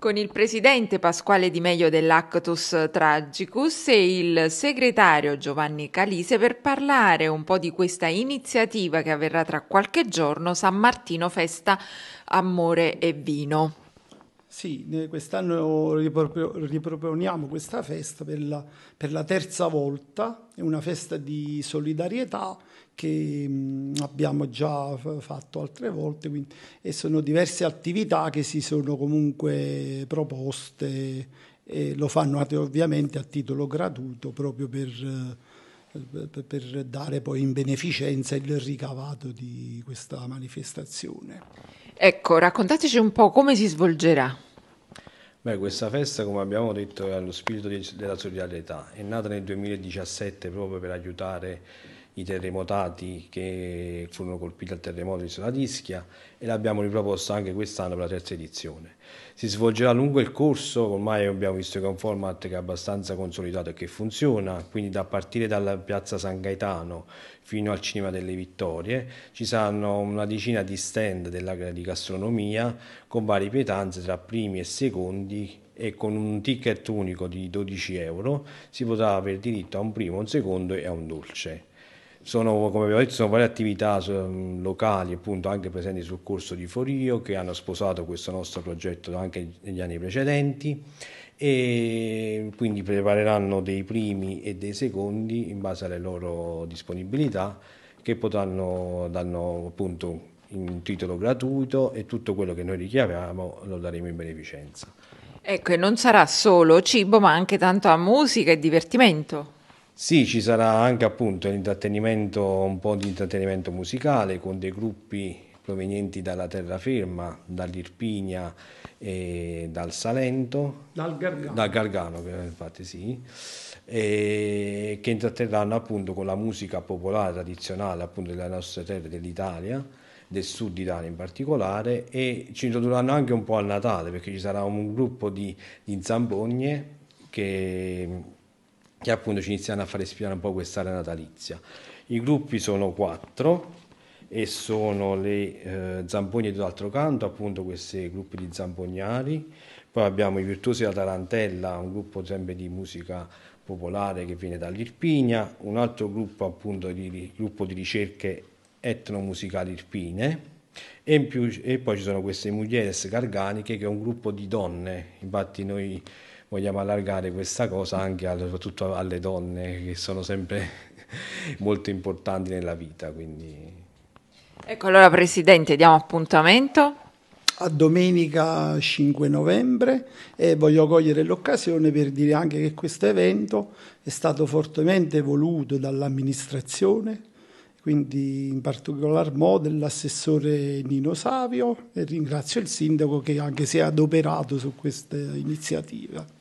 con il presidente Pasquale Di Meglio dell'Actus Tragicus e il segretario Giovanni Calise per parlare un po' di questa iniziativa che avverrà tra qualche giorno San Martino Festa Amore e Vino. Sì, quest'anno riproponiamo questa festa per la, per la, terza volta, è una festa di solidarietà che mm, abbiamo già fatto altre volte quindi, e sono diverse attività che si sono comunque proposte e lo fanno ovviamente a titolo gratuito proprio per, eh, per dare poi in beneficenza il ricavato di questa manifestazione. Ecco, raccontateci un po' come si svolgerà. Beh, questa festa, come abbiamo detto, è allo spirito della solidarietà. È nata nel 2017 proprio per aiutare i terremotati che furono colpiti dal terremoto di Sonatischia e l'abbiamo riproposto anche quest'anno per la terza edizione. Si svolgerà lungo il corso, ormai abbiamo visto che è un format che è abbastanza consolidato e che funziona, quindi da partire dalla piazza San Gaetano fino al Cinema delle Vittorie ci saranno una decina di stand della, di gastronomia con varie pietanze tra primi e secondi e con un ticket unico di 12 euro si potrà avere diritto a un primo, un secondo e a un dolce. Sono, come abbiamo detto, sono varie attività locali appunto anche presenti sul corso di Forio che hanno sposato questo nostro progetto anche negli anni precedenti e quindi prepareranno dei primi e dei secondi in base alle loro disponibilità che potranno danno appunto in titolo gratuito e tutto quello che noi richiamiamo lo daremo in beneficenza. Ecco, e non sarà solo cibo, ma anche tanto a musica e divertimento. Sì, ci sarà anche appunto l'intrattenimento, un po' di intrattenimento musicale con dei gruppi provenienti dalla terraferma, dall'Irpinia e dal Salento. Dal Gargano. Dal Gargano, infatti sì. E che intratterranno appunto con la musica popolare tradizionale appunto delle nostre terre dell'Italia, del sud Italia in particolare, e ci introdurranno anche un po' al Natale perché ci sarà un gruppo di, di zambogne che che appunto ci iniziano a fare spiare un po' quest'area natalizia. I gruppi sono quattro e sono le eh, zampogne d'altro canto, appunto questi gruppi di zampognari, poi abbiamo i Virtuosi della Tarantella, un gruppo sempre di musica popolare che viene dall'Irpinia, un altro gruppo appunto di, gruppo di ricerche etnomusicali irpine, e, più, e, poi ci sono queste Mujeres Garganiche che è un gruppo di donne, infatti noi vogliamo allargare questa cosa anche alle, soprattutto alle donne che sono sempre molto importanti nella vita. Quindi... Ecco allora Presidente, diamo appuntamento. A domenica 5 novembre e voglio cogliere l'occasione per dire anche che questo evento è stato fortemente voluto dall'amministrazione, quindi in particolar modo l'assessore Nino Savio e ringrazio il sindaco che anche si è adoperato su questa iniziativa.